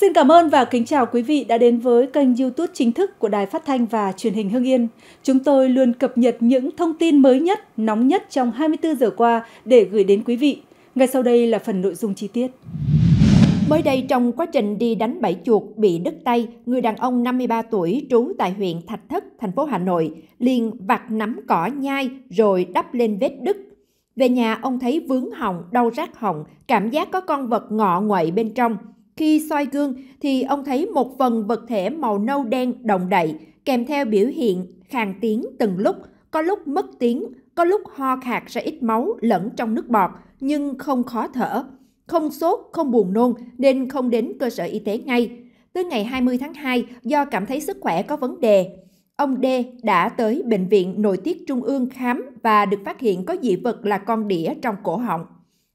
Xin cảm ơn và kính chào quý vị đã đến với kênh YouTube chính thức của Đài Phát thanh và Truyền hình Hưng Yên. Chúng tôi luôn cập nhật những thông tin mới nhất, nóng nhất trong 24 giờ qua để gửi đến quý vị. Ngay sau đây là phần nội dung chi tiết. Mới đây trong quá trình đi đánh bẫy chuột bị đứt tay, người đàn ông 53 tuổi trú tại huyện Thạch Thất, thành phố Hà Nội liền vặt nắm cỏ nhai rồi đắp lên vết đứt. Về nhà ông thấy vướng họng, đau rát họng, cảm giác có con vật ngọ nguậy bên trong – khi soi gương thì ông thấy một phần vật thể màu nâu đen động đậy, kèm theo biểu hiện khàn tiếng từng lúc, có lúc mất tiếng, có lúc ho khạc ra ít máu lẫn trong nước bọt, nhưng không khó thở. Không sốt, không buồn nôn nên không đến cơ sở y tế ngay. Tới ngày 20 tháng 2, do cảm thấy sức khỏe có vấn đề, ông D đã tới Bệnh viện Nội tiết Trung ương khám và được phát hiện có dị vật là con đĩa trong cổ họng.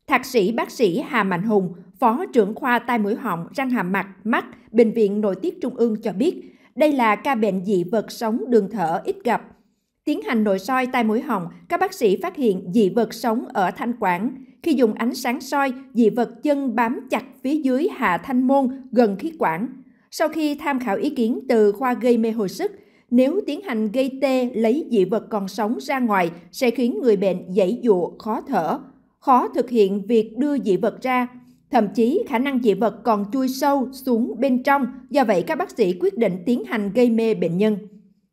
Thạc sĩ bác sĩ Hà Mạnh Hùng, Phó trưởng khoa tai mũi họng, răng hàm mặt, mắt, Bệnh viện Nội tiết Trung ương cho biết, đây là ca bệnh dị vật sống đường thở ít gặp. Tiến hành nội soi tai mũi họng, các bác sĩ phát hiện dị vật sống ở thanh quản. Khi dùng ánh sáng soi, dị vật chân bám chặt phía dưới hạ thanh môn gần khí quản. Sau khi tham khảo ý kiến từ khoa gây mê hồi sức, nếu tiến hành gây tê lấy dị vật còn sống ra ngoài sẽ khiến người bệnh dãy dụa, khó thở, khó thực hiện việc đưa dị vật ra. Thậm chí khả năng dị vật còn chui sâu xuống bên trong, do vậy các bác sĩ quyết định tiến hành gây mê bệnh nhân.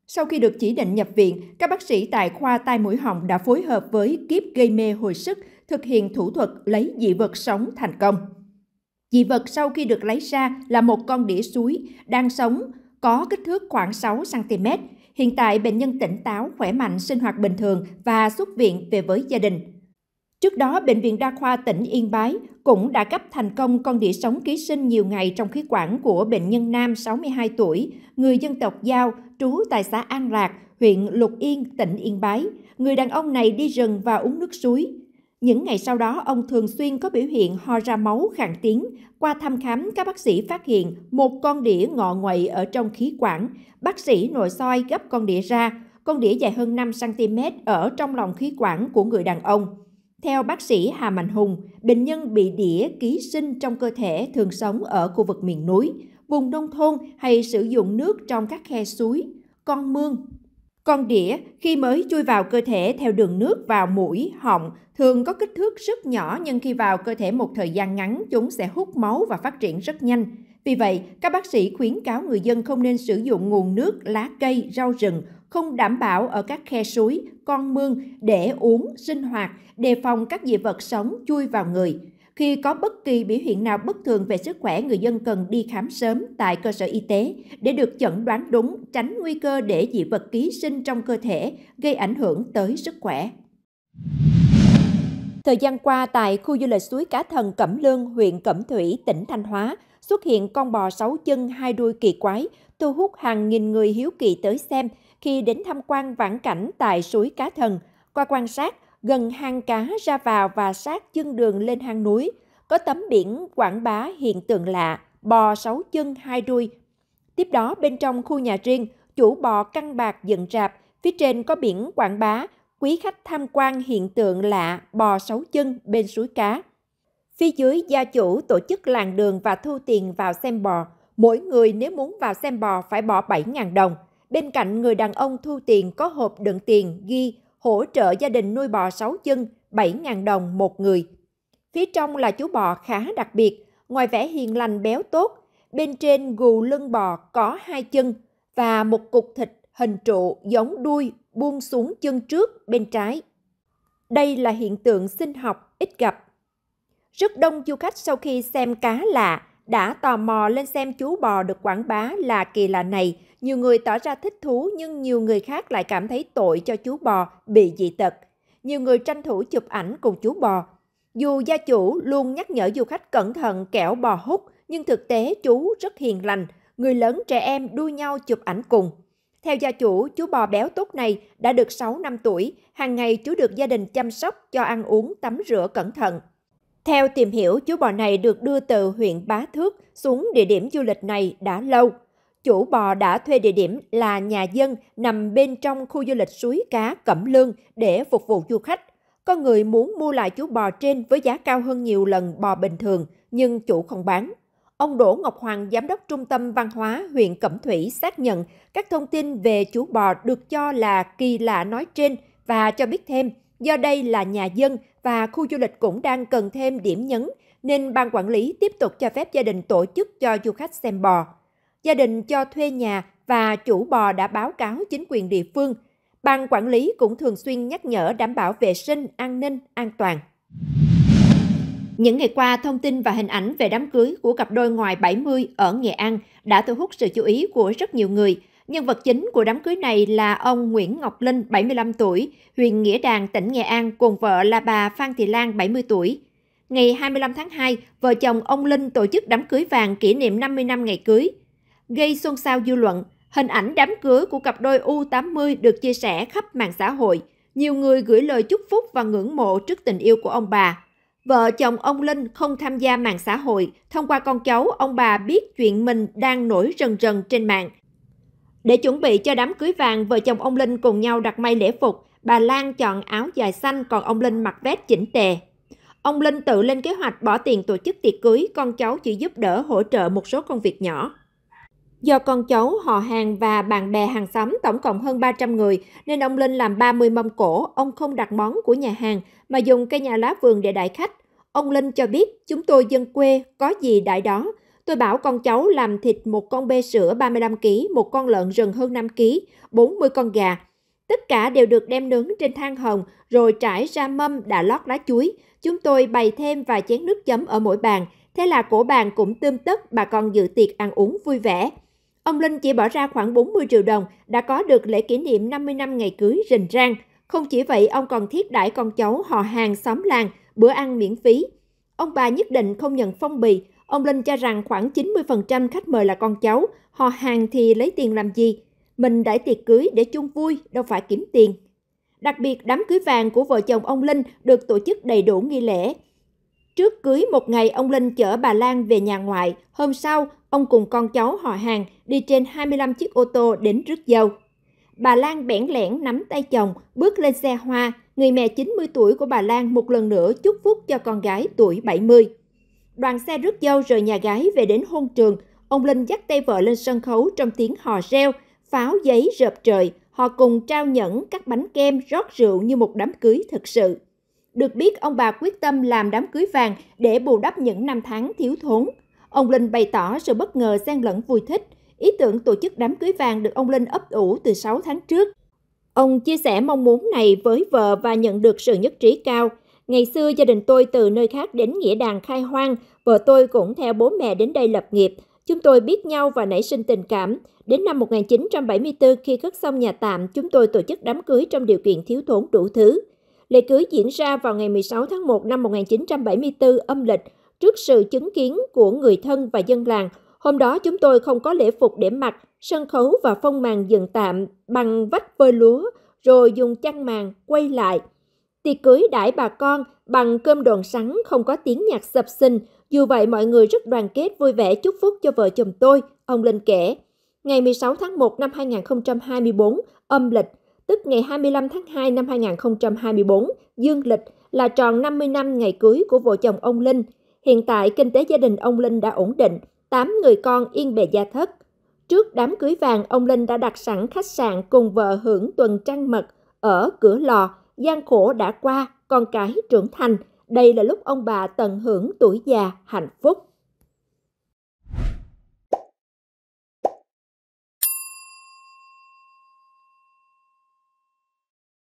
Sau khi được chỉ định nhập viện, các bác sĩ tại khoa tai mũi họng đã phối hợp với kiếp gây mê hồi sức thực hiện thủ thuật lấy dị vật sống thành công. Dị vật sau khi được lấy ra là một con đĩa suối đang sống có kích thước khoảng 6 cm. Hiện tại bệnh nhân tỉnh táo, khỏe mạnh, sinh hoạt bình thường và xuất viện về với gia đình. Trước đó, Bệnh viện Đa khoa tỉnh Yên Bái cũng đã cấp thành công con đĩa sống ký sinh nhiều ngày trong khí quản của bệnh nhân nam 62 tuổi, người dân tộc Giao, trú tại xã An Rạc, huyện Lục Yên, tỉnh Yên Bái. Người đàn ông này đi rừng và uống nước suối. Những ngày sau đó, ông thường xuyên có biểu hiện ho ra máu, khàn tiếng. Qua thăm khám, các bác sĩ phát hiện một con đĩa ngọ nguậy ở trong khí quản. Bác sĩ nội soi gấp con đĩa ra. Con đĩa dài hơn 5cm ở trong lòng khí quản của người đàn ông. Theo bác sĩ Hà Mạnh Hùng, bệnh nhân bị đĩa ký sinh trong cơ thể thường sống ở khu vực miền núi, vùng nông thôn hay sử dụng nước trong các khe suối, con mương. Con đĩa khi mới chui vào cơ thể theo đường nước vào mũi, họng thường có kích thước rất nhỏ nhưng khi vào cơ thể một thời gian ngắn chúng sẽ hút máu và phát triển rất nhanh. Vì vậy, các bác sĩ khuyến cáo người dân không nên sử dụng nguồn nước, lá cây, rau rừng không đảm bảo ở các khe suối, con mương để uống, sinh hoạt, đề phòng các dị vật sống chui vào người. Khi có bất kỳ biểu hiện nào bất thường về sức khỏe, người dân cần đi khám sớm tại cơ sở y tế để được chẩn đoán đúng, tránh nguy cơ để dị vật ký sinh trong cơ thể gây ảnh hưởng tới sức khỏe. Thời gian qua, tại khu du lịch suối Cá Thần Cẩm Lương, huyện Cẩm Thủy, tỉnh Thanh Hóa, xuất hiện con bò sáu chân hai đuôi kỳ quái, thu hút hàng nghìn người hiếu kỳ tới xem khi đến tham quan vãn cảnh tại suối Cá Thần. Qua quan sát, gần hang cá ra vào và sát chân đường lên hang núi, có tấm biển quảng bá hiện tượng lạ, bò sáu chân hai đuôi. Tiếp đó bên trong khu nhà riêng, chủ bò căn bạc dựng rạp, phía trên có biển quảng bá, quý khách tham quan hiện tượng lạ bò sáu chân bên suối cá. Phía dưới gia chủ tổ chức làng đường và thu tiền vào xem bò. Mỗi người nếu muốn vào xem bò phải bỏ 7.000 đồng. Bên cạnh người đàn ông thu tiền có hộp đựng tiền ghi hỗ trợ gia đình nuôi bò 6 chân 7.000 đồng một người. Phía trong là chú bò khá đặc biệt, ngoài vẻ hiền lành béo tốt, bên trên gù lưng bò có hai chân và một cục thịt hình trụ giống đuôi buông xuống chân trước bên trái. Đây là hiện tượng sinh học ít gặp rất đông du khách sau khi xem cá lạ đã tò mò lên xem chú bò được quảng bá là kỳ lạ này. Nhiều người tỏ ra thích thú nhưng nhiều người khác lại cảm thấy tội cho chú bò bị dị tật. Nhiều người tranh thủ chụp ảnh cùng chú bò. Dù gia chủ luôn nhắc nhở du khách cẩn thận kẻo bò hút, nhưng thực tế chú rất hiền lành, người lớn trẻ em đua nhau chụp ảnh cùng. Theo gia chủ, chú bò béo tốt này đã được 6 năm tuổi, hàng ngày chú được gia đình chăm sóc cho ăn uống, tắm rửa cẩn thận. Theo tìm hiểu, chú bò này được đưa từ huyện Bá Thước xuống địa điểm du lịch này đã lâu. Chủ bò đã thuê địa điểm là nhà dân nằm bên trong khu du lịch suối cá Cẩm Lương để phục vụ du khách. Có người muốn mua lại chú bò trên với giá cao hơn nhiều lần bò bình thường, nhưng chủ không bán. Ông Đỗ Ngọc Hoàng, giám đốc trung tâm văn hóa huyện Cẩm Thủy xác nhận các thông tin về chú bò được cho là kỳ lạ nói trên và cho biết thêm do đây là nhà dân và khu du lịch cũng đang cần thêm điểm nhấn nên ban quản lý tiếp tục cho phép gia đình tổ chức cho du khách xem bò. Gia đình cho thuê nhà và chủ bò đã báo cáo chính quyền địa phương. Ban quản lý cũng thường xuyên nhắc nhở đảm bảo vệ sinh, an ninh, an toàn. Những ngày qua, thông tin và hình ảnh về đám cưới của cặp đôi ngoài 70 ở Nghệ An đã thu hút sự chú ý của rất nhiều người – Nhân vật chính của đám cưới này là ông Nguyễn Ngọc Linh, 75 tuổi, huyện Nghĩa Đàn, tỉnh Nghệ An, cùng vợ là bà Phan Thị Lan, 70 tuổi. Ngày 25 tháng 2, vợ chồng ông Linh tổ chức đám cưới vàng kỷ niệm 50 năm ngày cưới. Gây xôn xao dư luận, hình ảnh đám cưới của cặp đôi U80 được chia sẻ khắp mạng xã hội. Nhiều người gửi lời chúc phúc và ngưỡng mộ trước tình yêu của ông bà. Vợ chồng ông Linh không tham gia mạng xã hội, thông qua con cháu, ông bà biết chuyện mình đang nổi rần rần trên mạng – để chuẩn bị cho đám cưới vàng, vợ chồng ông Linh cùng nhau đặt may lễ phục. Bà Lan chọn áo dài xanh, còn ông Linh mặc vest chỉnh tề. Ông Linh tự lên kế hoạch bỏ tiền tổ chức tiệc cưới, con cháu chỉ giúp đỡ hỗ trợ một số công việc nhỏ. Do con cháu, họ hàng và bạn bè hàng xóm tổng cộng hơn 300 người, nên ông Linh làm 30 mâm cổ, ông không đặt món của nhà hàng mà dùng cây nhà lá vườn để đại khách. Ông Linh cho biết, chúng tôi dân quê có gì đại đó, Tôi bảo con cháu làm thịt một con bê sữa 35 kg, một con lợn rừng hơn 5 kg, 40 con gà. Tất cả đều được đem nướng trên than hồng rồi trải ra mâm đã lót lá chuối. Chúng tôi bày thêm vài chén nước chấm ở mỗi bàn, thế là cổ bàn cũng tươm tất bà con dự tiệc ăn uống vui vẻ. Ông Linh chỉ bỏ ra khoảng 40 triệu đồng đã có được lễ kỷ niệm 50 năm ngày cưới rình rang. Không chỉ vậy, ông còn thiết đãi con cháu họ hàng xóm làng bữa ăn miễn phí. Ông bà nhất định không nhận phong bì, Ông Linh cho rằng khoảng 90% khách mời là con cháu, họ hàng thì lấy tiền làm gì? Mình đãi tiệc cưới để chung vui, đâu phải kiếm tiền. Đặc biệt, đám cưới vàng của vợ chồng ông Linh được tổ chức đầy đủ nghi lễ. Trước cưới một ngày, ông Linh chở bà Lan về nhà ngoại. Hôm sau, ông cùng con cháu họ hàng đi trên 25 chiếc ô tô đến rước dâu. Bà Lan bẽn lẽn nắm tay chồng, bước lên xe hoa. Người mẹ 90 tuổi của bà Lan một lần nữa chúc phúc cho con gái tuổi 70. Đoàn xe rước dâu rời nhà gái về đến hôn trường, ông Linh dắt tay vợ lên sân khấu trong tiếng hò reo, pháo giấy rợp trời, họ cùng trao nhẫn các bánh kem rót rượu như một đám cưới thực sự. Được biết, ông bà quyết tâm làm đám cưới vàng để bù đắp những năm tháng thiếu thốn. Ông Linh bày tỏ sự bất ngờ xen lẫn vui thích. Ý tưởng tổ chức đám cưới vàng được ông Linh ấp ủ từ 6 tháng trước. Ông chia sẻ mong muốn này với vợ và nhận được sự nhất trí cao. Ngày xưa gia đình tôi từ nơi khác đến Nghĩa Đàn khai hoang, vợ tôi cũng theo bố mẹ đến đây lập nghiệp. Chúng tôi biết nhau và nảy sinh tình cảm. Đến năm 1974 khi cất xong nhà tạm, chúng tôi tổ chức đám cưới trong điều kiện thiếu thốn đủ thứ. Lễ cưới diễn ra vào ngày 16 tháng 1 năm 1974 âm lịch, trước sự chứng kiến của người thân và dân làng. Hôm đó chúng tôi không có lễ phục để mặc, sân khấu và phong màn dựng tạm bằng vách vơi lúa, rồi dùng chăn màn quay lại – Tiệc cưới đãi bà con bằng cơm đồn sắn không có tiếng nhạc sập sinh. Dù vậy mọi người rất đoàn kết vui vẻ chúc phúc cho vợ chồng tôi, ông Linh kể. Ngày 16 tháng 1 năm 2024, âm lịch, tức ngày 25 tháng 2 năm 2024, dương lịch là tròn 50 năm ngày cưới của vợ chồng ông Linh. Hiện tại kinh tế gia đình ông Linh đã ổn định, 8 người con yên bề gia thất. Trước đám cưới vàng, ông Linh đã đặt sẵn khách sạn cùng vợ hưởng tuần trăng mật ở cửa lò gian khổ đã qua, con cái trưởng thành, đây là lúc ông bà tận hưởng tuổi già hạnh phúc.